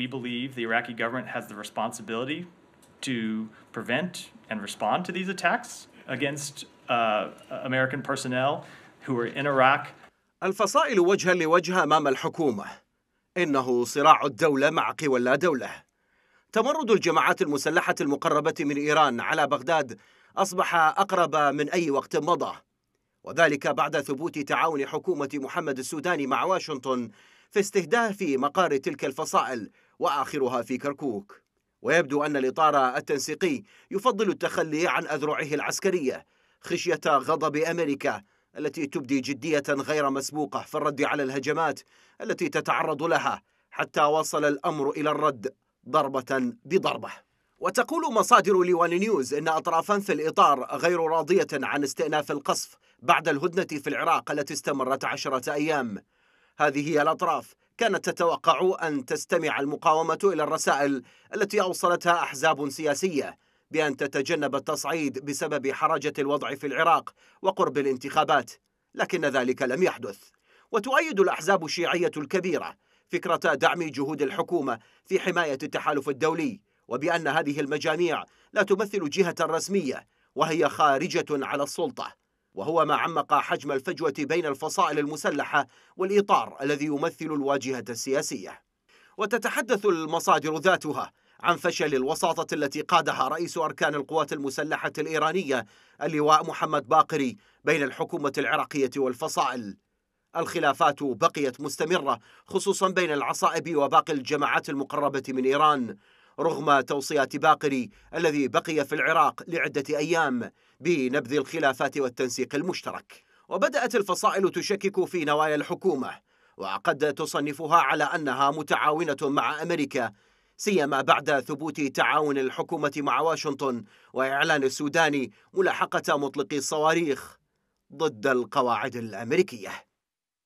we believe the Iraqi government has the responsibility to prevent and respond to these attacks against uh, American personnel who are in Iraq. الفصائل وجها لوجه أمام الحكومة إنه صراع الدولة مع قوى اللا دولة تمرد الجماعات المسلحة المقربة من إيران على بغداد أصبح أقرب من أي وقت مضى وذلك بعد ثبوت تعاون حكومة محمد السوداني مع واشنطن في استهداف مقار تلك الفصائل وآخرها في كركوك ويبدو أن الإطار التنسيقي يفضل التخلي عن أذرعه العسكرية خشية غضب أمريكا التي تبدي جدية غير مسبوقة في الرد على الهجمات التي تتعرض لها حتى وصل الأمر إلى الرد ضربة بضربة وتقول مصادر ليوان نيوز إن أطرافا في الإطار غير راضية عن استئناف القصف بعد الهدنة في العراق التي استمرت عشرة أيام هذه هي الأطراف كانت تتوقع أن تستمع المقاومة إلى الرسائل التي أوصلتها أحزاب سياسية بأن تتجنب التصعيد بسبب حرجة الوضع في العراق وقرب الانتخابات لكن ذلك لم يحدث وتؤيد الأحزاب الشيعية الكبيرة فكرة دعم جهود الحكومة في حماية التحالف الدولي وبأن هذه المجاميع لا تمثل جهة رسمية وهي خارجة على السلطة وهو ما عمق حجم الفجوة بين الفصائل المسلحة والإطار الذي يمثل الواجهة السياسية وتتحدث المصادر ذاتها عن فشل الوساطة التي قادها رئيس أركان القوات المسلحة الإيرانية اللواء محمد باقري بين الحكومة العراقية والفصائل الخلافات بقيت مستمرة خصوصا بين العصائب وباقي الجماعات المقربة من إيران رغم توصيات باقري الذي بقي في العراق لعدة أيام بنبذ الخلافات والتنسيق المشترك وبدأت الفصائل تشكك في نوايا الحكومة وقد تصنفها على أنها متعاونة مع أمريكا سيما بعد ثبوت تعاون الحكومة مع واشنطن وإعلان السوداني ملاحقة مطلقي الصواريخ ضد القواعد الأمريكية